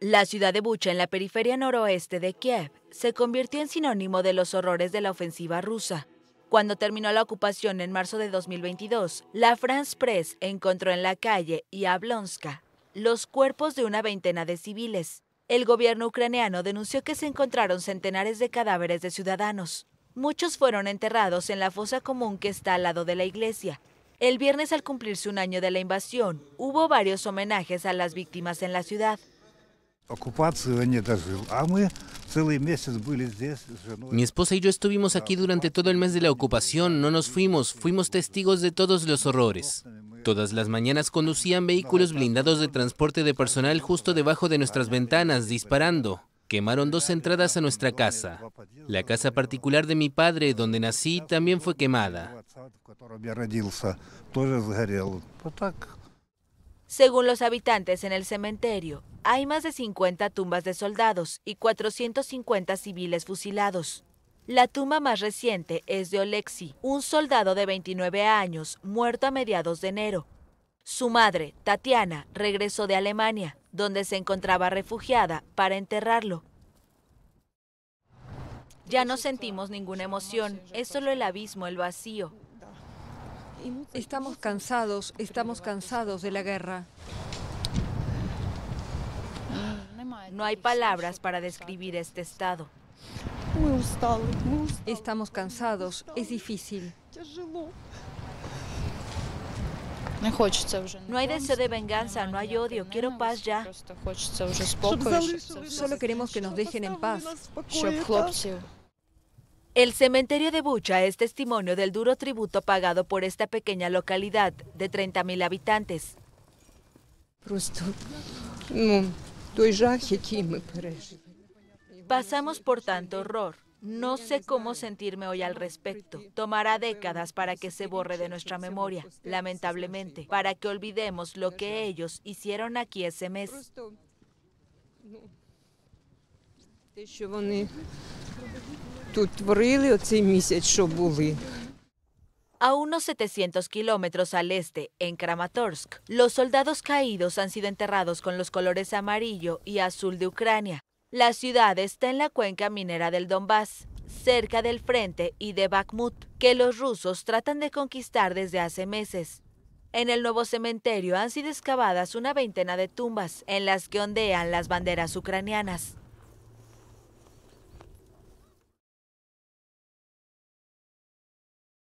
La ciudad de Bucha, en la periferia noroeste de Kiev, se convirtió en sinónimo de los horrores de la ofensiva rusa. Cuando terminó la ocupación en marzo de 2022, la France Presse encontró en la calle y Yablonska los cuerpos de una veintena de civiles. El gobierno ucraniano denunció que se encontraron centenares de cadáveres de ciudadanos. Muchos fueron enterrados en la fosa común que está al lado de la iglesia. El viernes, al cumplirse un año de la invasión, hubo varios homenajes a las víctimas en la ciudad. Mi esposa y yo estuvimos aquí durante todo el mes de la ocupación, no nos fuimos, fuimos testigos de todos los horrores. Todas las mañanas conducían vehículos blindados de transporte de personal justo debajo de nuestras ventanas, disparando. Quemaron dos entradas a nuestra casa. La casa particular de mi padre, donde nací, también fue quemada. Según los habitantes en el cementerio, hay más de 50 tumbas de soldados y 450 civiles fusilados. La tumba más reciente es de Olexi, un soldado de 29 años, muerto a mediados de enero. Su madre, Tatiana, regresó de Alemania, donde se encontraba refugiada, para enterrarlo. Ya no sentimos ninguna emoción, es solo el abismo, el vacío, Estamos cansados, estamos cansados de la guerra. No hay palabras para describir este estado. Estamos cansados, es difícil. No hay deseo de venganza, no hay odio, quiero paz ya. Solo queremos que nos dejen en paz. El cementerio de Bucha es testimonio del duro tributo pagado por esta pequeña localidad de 30.000 habitantes. Pasamos por tanto horror. No sé cómo sentirme hoy al respecto. Tomará décadas para que se borre de nuestra memoria, lamentablemente, para que olvidemos lo que ellos hicieron aquí ese mes. A unos 700 kilómetros al este, en Kramatorsk, los soldados caídos han sido enterrados con los colores amarillo y azul de Ucrania. La ciudad está en la cuenca minera del Donbass, cerca del frente y de Bakhmut, que los rusos tratan de conquistar desde hace meses. En el nuevo cementerio han sido excavadas una veintena de tumbas en las que ondean las banderas ucranianas.